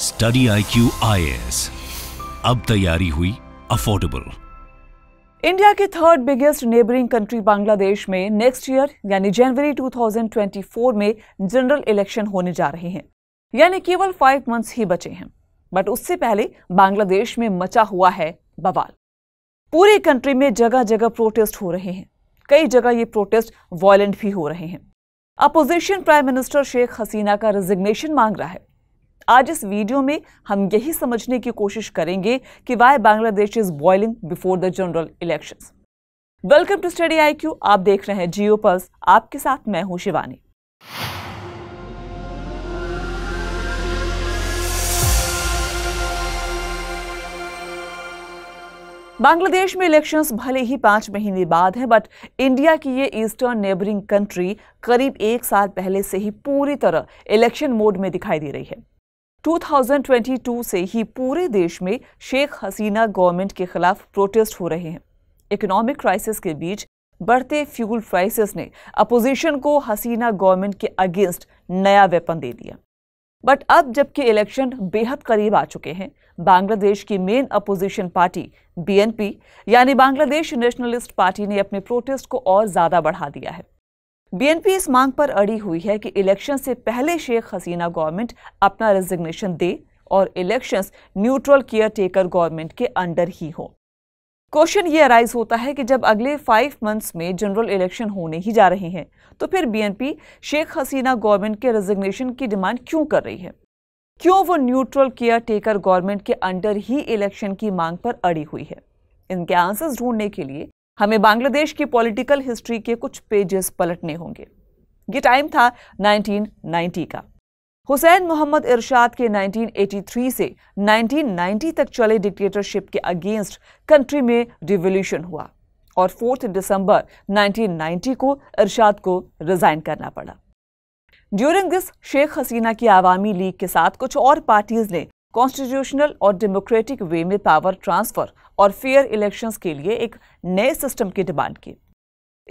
Study I Q आई अब तैयारी हुई अफोर्डेबल इंडिया के third biggest neighbouring country Bangladesh में नेक्स्ट ईयर यानी जनवरी 2024 में जनरल इलेक्शन होने जा रहे हैं यानी केवल फाइव मंथ्स ही बचे हैं बट उससे पहले बांग्लादेश में मचा हुआ है बवाल पूरे कंट्री में जगह जगह प्रोटेस्ट हो रहे हैं कई जगह ये प्रोटेस्ट वायलेंट भी हो रहे हैं opposition prime minister Sheikh Hasina का रिजिग्नेशन मांग रहा है आज इस वीडियो में हम यही समझने की कोशिश करेंगे कि why Bangladesh is boiling before the general election welcome to study I Q आप देख रहे हैं जियो पल्स आपके साथ मैं हूं शिवानी बांग्लादेश में इलेक्शंस भले ही पांच महीने बाद हैं बट इंडिया की ये ईस्टर्न नेबरिंग कंट्री करीब एक साल पहले से ही पूरी तरह इलेक्शन मोड में दिखाई दे रही है 2022 से ही पूरे देश में शेख हसीना गवर्नमेंट के खिलाफ प्रोटेस्ट हो रहे हैं इकोनॉमिक क्राइसिस के बीच बढ़ते फ्यूल प्राइसेस ने अपोजिशन को हसीना गवर्नमेंट के अगेंस्ट नया वेपन दे दिया बट अब जबकि इलेक्शन बेहद करीब आ चुके हैं बांग्लादेश की मेन अपोजिशन पार्टी बीएनपी यानी बांग्लादेश नेशनलिस्ट पार्टी ने अपने प्रोटेस्ट को और ज़्यादा बढ़ा दिया है बीएनपी इस मांग पर अड़ी हुई है कि इलेक्शन से पहले शेख हसीना गवर्नमेंट अपना रेजिग्नेशन दे और elections neutral caretaker government के अंडर ही हो क्वेश्चन ये अराइज होता है कि जब अगले फाइव मंथ्स में जनरल इलेक्शन होने ही जा रहे हैं तो फिर बीएनपी शेख हसीना गवर्नमेंट के रेजिग्नेशन की डिमांड क्यों कर रही है क्यों वो न्यूट्रल केयर टेकर गवर्नमेंट के अंडर ही इलेक्शन की मांग पर अड़ी हुई है इनके आंसर्स ढूंढने के लिए हमें बांग्लादेश की पॉलिटिकल हिस्ट्री के कुछ पेजेस पलटने होंगे ये टाइम था 1990 का हुसैन मोहम्मद इरशाद के 1983 से 1990 तक चले डिक्टेटरशिप के अगेंस्ट कंट्री में रिवोल्यूशन हुआ और 4 दिसंबर 1990 को इरशाद को रिजाइन करना पड़ा ड्यूरिंग दिस शेख हसीना की आवामी लीग के साथ कुछ और पार्टीज ने कॉन्स्टिट्यूशनल और डेमोक्रेटिक वे में पावर ट्रांसफर और फेयर इलेक्शंस के लिए एक नए सिस्टम की डिमांड की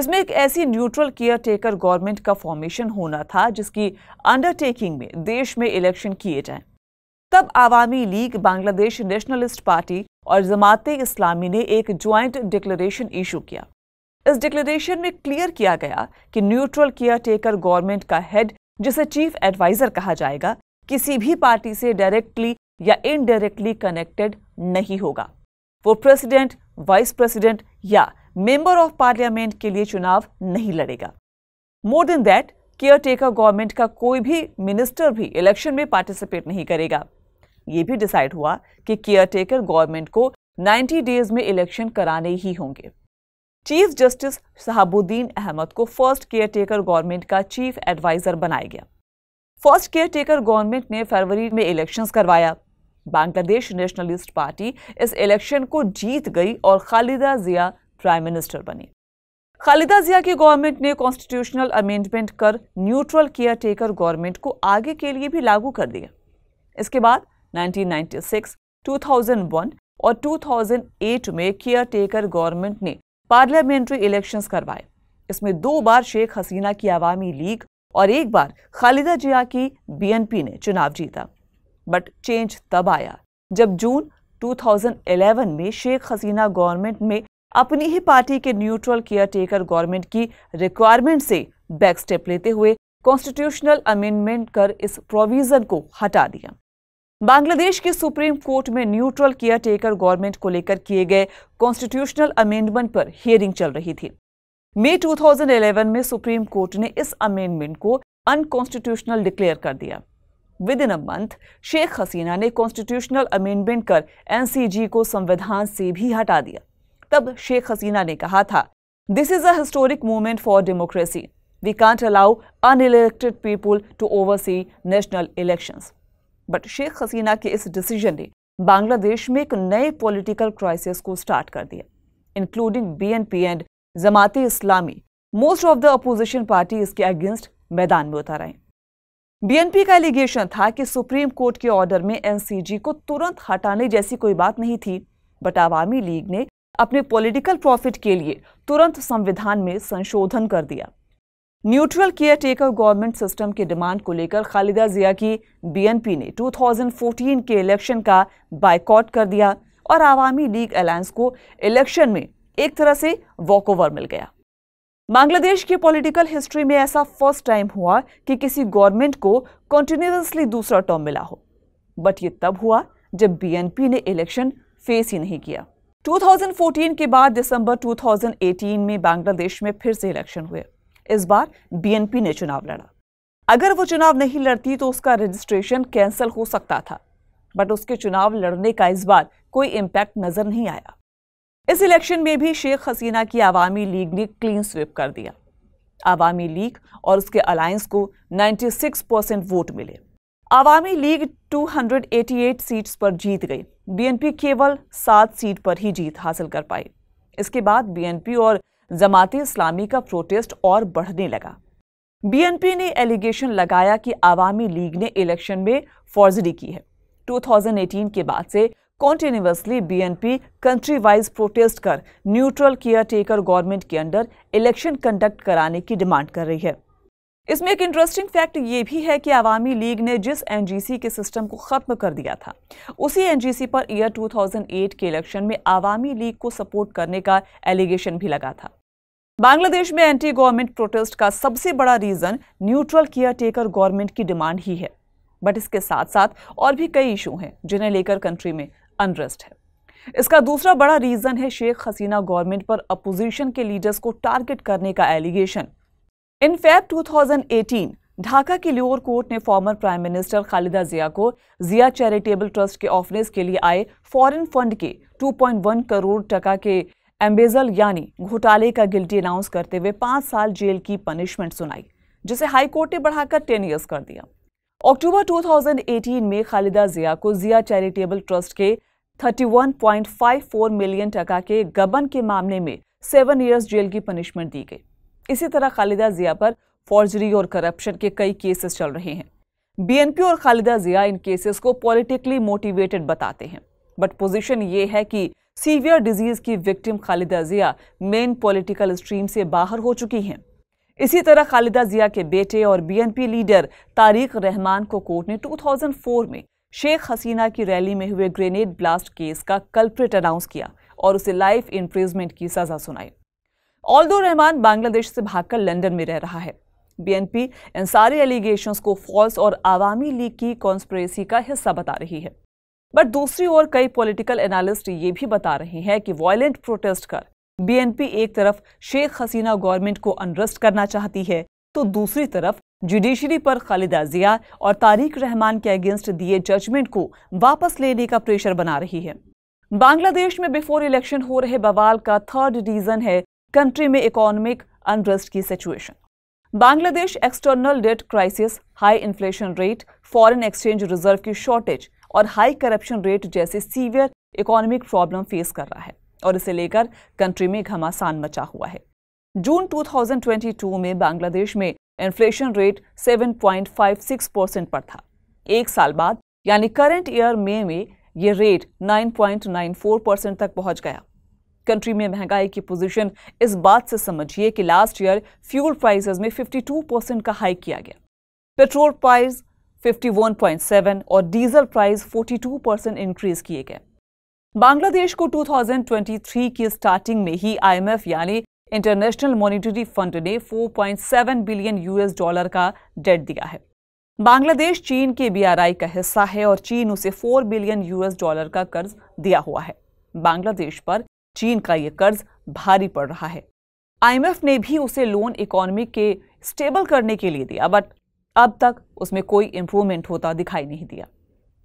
इसमें एक ऐसी न्यूट्रल केयर टेकर गवर्नमेंट का फॉर्मेशन होना था जिसकी अंडरटेकिंग में देश में इलेक्शन किए जाएं। तब Awami league Bangladesh nationalist party और जमात इस्लामी ने एक ज्वाइंट डिक्लेरेशन इशू किया इस डिक्लेरेशन में क्लियर किया गया कि न्यूट्रल केयर टेकर गवर्नमेंट का हेड जिसे चीफ एडवाइजर कहा जाएगा किसी भी पार्टी से डायरेक्टली या इनडायरेक्टली कनेक्टेड नहीं होगा वो प्रेसिडेंट वाइस प्रेसिडेंट या मेंबर ऑफ पार्लियामेंट के लिए चुनाव नहीं लड़ेगा more than that caretaker government का कोई भी मिनिस्टर भी इलेक्शन में पार्टिसिपेट नहीं करेगा ये भी डिसाइड हुआ कि केयर टेकर गवर्नमेंट को 90 डेज में इलेक्शन कराने ही होंगे चीफ जस्टिस शहाबुद्दीन अहमद को फर्स्ट केयर टेकर गवर्नमेंट का चीफ एडवाइजर बनाया गया फर्स्ट केयर टेकर गवर्नमेंट ने फरवरी में इलेक्शंस करवाया बांग्लादेश नेशनलिस्ट पार्टी इस इलेक्शन को जीत गई और खालिदा जिया प्राइम मिनिस्टर बनी खालिदा जिया की गवर्नमेंट ने कॉन्स्टिट्यूशनल अमेंडमेंट कर न्यूट्रल केयर टेकर गवर्नमेंट को आगे के लिए भी लागू कर दिया इसके बाद 1996, 2001 और 2008 में केयर टेकर गवर्नमेंट ने पार्लियामेंट्री इलेक्शंस करवाए इसमें दो बार शेख हसीना की आवामी लीग और एक बार खालिदा जिया की बीएनपी ने चुनाव जीता बट चेंज तब आया जब जून 2011 में शेख हसीना गवर्नमेंट में अपनी ही पार्टी के न्यूट्रल केयर टेकर गवर्नमेंट की रिक्वायरमेंट से बैक स्टेप लेते हुए कॉन्स्टिट्यूशनल अमेंडमेंट कर इस प्रोविजन को हटा दिया बांग्लादेश के सुप्रीम कोर्ट में न्यूट्रल केयर टेकर गवर्नमेंट को लेकर किए गए कॉन्स्टिट्यूशनल अमेंडमेंट पर हियरिंग चल रही थी मई 2011 में सुप्रीम कोर्ट ने इस अमेंडमेंट को अनकॉन्स्टिट्यूशनल डिक्लेयर कर दिया within a month Sheikh Hasina ने कॉन्स्टिट्यूशनल अमेंडमेंट कर एनसीजी को संविधान से भी हटा दिया तब शेख हसीना ने कहा था this is a historic movement for democracy we can't allow unelected people to oversee national elections but Sheikh Hasina के इस डिसीजन ने बांग्लादेश में एक नए पॉलिटिकल क्राइसिस को स्टार्ट कर दिया including BNP and Jamaate Islami most of the opposition party इसके अगेंस्ट मैदान में उतर आए बीएनपी का एलिगेशन था कि सुप्रीम कोर्ट के ऑर्डर में एनसीजी को तुरंत हटाने जैसी कोई बात नहीं थी बट आवामी लीग ने अपने पॉलिटिकल प्रॉफिट के लिए तुरंत संविधान में संशोधन कर दिया neutral caretaker government system के डिमांड को लेकर खालिदा जिया की बीएनपी ने 2014 के इलेक्शन का बाइकॉट कर दिया और आवामी लीग अलायंस को इलेक्शन में एक तरह से वॉकओवर मिल गया बांग्लादेश की पॉलिटिकल हिस्ट्री में ऐसा फर्स्ट टाइम हुआ कि किसी गवर्नमेंट को कंटिन्यूसली दूसरा टर्म मिला हो बट ये तब हुआ जब बीएनपी ने इलेक्शन फेस ही नहीं किया 2014 के बाद दिसंबर 2018 में बांग्लादेश में फिर से इलेक्शन हुए इस बार बीएनपी ने चुनाव लड़ा अगर वो चुनाव नहीं लड़ती तो उसका रजिस्ट्रेशन कैंसिल हो सकता था बट उसके चुनाव लड़ने का इस बार कोई इम्पैक्ट नज़र नहीं आया इस इलेक्शन में भी शेख हसीना की आवामी लीग ने क्लीन स्वीप कर दिया आवामी लीग और उसके अलायंस को 96 परसेंट वोट मिले आवामी लीग 288 सीट्स पर जीत गई बीएनपी केवल सात सीट पर ही जीत हासिल कर पाई इसके बाद बीएनपी और जमात इस्लामी का प्रोटेस्ट और बढ़ने लगा बीएनपी ने एलिगेशन लगाया कि आवामी लीग ने इलेक्शन में फौजरी की है 2018 के बाद से continuously BNP country wise protest कर न्यूट्रल केयर टेकर गवर्नमेंट के अंडर इलेक्शन कंडक्ट कराने की डिमांड कर रही है इसमें एक इंटरेस्टिंग फैक्ट ये भी है कि आवामी लीग ने जिस एनजीसी के सिस्टम को ख़त्म कर दिया था उसी एनजीसी पर ईयर 2008 के इलेक्शन में आवामी लीग को सपोर्ट करने का एलिगेशन भी लगा था बांग्लादेश में एंटी गवर्नमेंट प्रोटेस्ट का सबसे बड़ा reason neutral caretaker government की डिमांड ही है बट इसके साथ साथ और भी कई इशू हैं जिन्हें लेकर कंट्री में अनरेस्ट है इसका दूसरा बड़ा रीज़न है शेख हसीना गवर्नमेंट पर अपोजिशन के लीडर्स को टारगेट करने का एलिगेशन इन फैब 2018 ढाका की ल्योर कोर्ट ने former prime minister Khaleda Zia को जिया चैरिटेबल ट्रस्ट के ऑफनेस के लिए आए फॉरेन फंड के 2.1 करोड़ टका के एम्बेजल यानी घोटाले का गिल्टी अनाउंस करते हुए पांच साल जेल की पनिशमेंट सुनाई जिसे हाई कोर्ट ने बढ़ाकर टेन ईयर्स कर दिया अक्टूबर 2018 में खालिदा जिया को जिया चैरिटेबल ट्रस्ट के 31.54 मिलियन टका के गबन के मामले में सेवन ईयर्स जेल की पनिशमेंट दी गई इसी तरह खालिदा जिया पर फॉर्जरी और करप्शन के कई केसेस चल रहे हैं बीएनपी और खालिदा जिया इन केसेस को पॉलिटिकली मोटिवेटेड बताते हैं बट पोजीशन ये है कि सीवियर डिजीज की victim Khaleda Zia main political stream से बाहर हो चुकी हैं इसी तरह खालिदा जिया के बेटे और बीएनपी लीडर तारिक रहमान को कोर्ट ने 2004 में शेख हसीना की रैली में हुए ग्रेनेड ब्लास्ट केस का कल्प्रिट अनाउंस किया और उसे लाइफ इंप्रिजमेंट की सजा सुनाई ऑल्दो रहमान बांग्लादेश से भागकर लंदन में रह रहा है बीएनपी इन सारे एलिगेशन को फॉल्स और आवामी लीग की कॉन्स्परेसी का हिस्सा बता रही है बट दूसरी ओर कई पॉलिटिकल एनालिस्ट ये भी बता रहे हैं कि वॉयलेंट प्रोटेस्ट कर बीएनपी एक तरफ शेख हसीना गवर्नमेंट को अनरेस्ट करना चाहती है तो दूसरी तरफ जुडिशरी पर खालिदा जिया और तारिक रहमान के अगेंस्ट दिए जजमेंट को वापस लेने का प्रेशर बना रही है बांग्लादेश में बिफोर इलेक्शन हो रहे बवाल का थर्ड रीजन है कंट्री में इकोनॉमिक अनरेस्ट की situation Bangladesh external debt crisis high inflation rate foreign exchange reserve की शॉर्टेज और हाई करप्शन रेट जैसे सीवियर इकोनॉमिक प्रॉब्लम फेस कर रहा है और इसे लेकर कंट्री में घमासान मचा हुआ है जून 2022 में बांग्लादेश में इन्फ्लेशन रेट 7.56 परसेंट पर था एक साल बाद यानी करंट ईयर मे में ये रेट 9.94 परसेंट तक पहुंच गया कंट्री में महंगाई की पोजीशन इस बात से समझिए कि लास्ट ईयर फ्यूल प्राइसेस में 52 परसेंट का हाई किया गया पेट्रोल प्राइस 51.7 और डीजल प्राइस 42 परसेंट इंक्रीज किए गए बांग्लादेश को 2023 की स्टार्टिंग में ही आईएमएफ यानी इंटरनेशनल मॉनिटरी फंड ने 4.7 बिलियन यूएस डॉलर का डेट दिया है बांग्लादेश चीन के बीआरआई का हिस्सा है और चीन उसे 4 बिलियन यूएस डॉलर का कर्ज दिया हुआ है बांग्लादेश पर चीन का यह कर्ज भारी पड़ रहा है आईएमएफ ने भी उसे लोन इकोनॉमी के स्टेबल करने के लिए दिया बट अब तक उसमें कोई इंप्रूवमेंट होता दिखाई नहीं दिया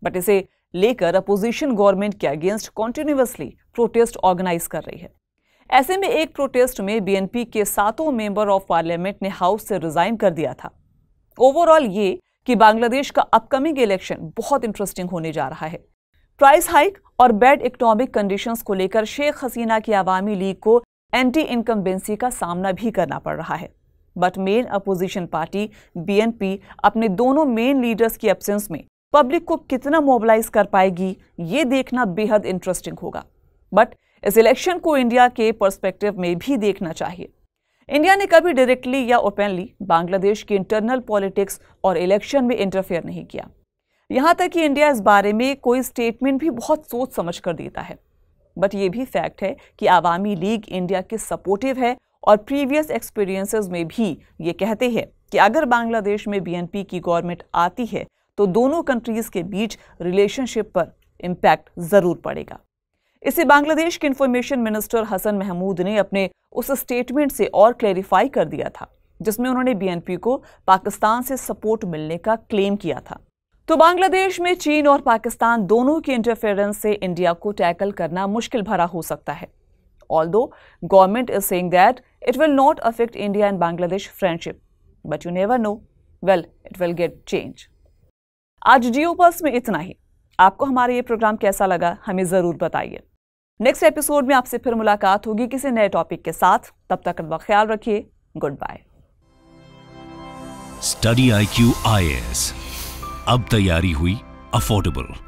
बट इसे लेकर अपोजिशन गवर्नमेंट के अगेंस्ट कॉन्टिन्यूसली प्रोटेस्ट ऑर्गेनाइज कर रही है ऐसे में एक प्रोटेस्ट में बीएनपी के सातों मेंबर ऑफ पार्लियामेंट ने हाउस से रिजाइन कर दिया था ओवरऑल ये कि बांग्लादेश का अपकमिंग इलेक्शन बहुत इंटरेस्टिंग होने जा रहा है प्राइस हाइक और बैड इकोनॉमिक कंडीशंस को लेकर शेख हसीना की आवामी लीग को एंटी इनकम्बेंसी का सामना भी करना पड़ रहा है but main opposition party BNP अपने दोनों मेन लीडर्स की एब्सेंस में पब्लिक को कितना मोबिलाइज कर पाएगी ये देखना बेहद इंटरेस्टिंग होगा बट इस इलेक्शन को इंडिया के पर्सपेक्टिव में भी देखना चाहिए इंडिया ने कभी डायरेक्टली या ओपनली बांग्लादेश की इंटरनल पॉलिटिक्स और इलेक्शन में इंटरफेयर नहीं किया यहाँ तक कि इंडिया इस बारे में कोई स्टेटमेंट भी बहुत सोच समझ कर देता है बट ये भी फैक्ट है कि आवामी लीग इंडिया के सपोर्टिव है और प्रीवियस एक्सपीरियंसेस में भी ये कहते हैं कि अगर बांग्लादेश में बीएनपी की गवर्नमेंट आती है तो दोनों कंट्रीज़ के बीच रिलेशनशिप पर इम्पैक्ट ज़रूर पड़ेगा इसे बांग्लादेश के इंफॉर्मेशन मिनिस्टर हसन महमूद ने अपने उस स्टेटमेंट से और क्लैरिफाई कर दिया था जिसमें उन्होंने बीएनपी को पाकिस्तान से सपोर्ट मिलने का क्लेम किया था तो बांग्लादेश में चीन और पाकिस्तान दोनों के इंटरफेरेंस से इंडिया को टैकल करना मुश्किल भरा हो सकता है दो government is saying that it will not affect India and Bangladesh friendship but you never know well it will get change आज जियो में इतना ही आपको हमारा ये प्रोग्राम कैसा लगा हमें ज़रूर बताइए नेक्स्ट एपिसोड में आपसे फिर मुलाकात होगी किसी नए टॉपिक के साथ तब तक अपना ख्याल रखिए good bye Study I Q I S अब तैयारी हुई अफोर्डेबल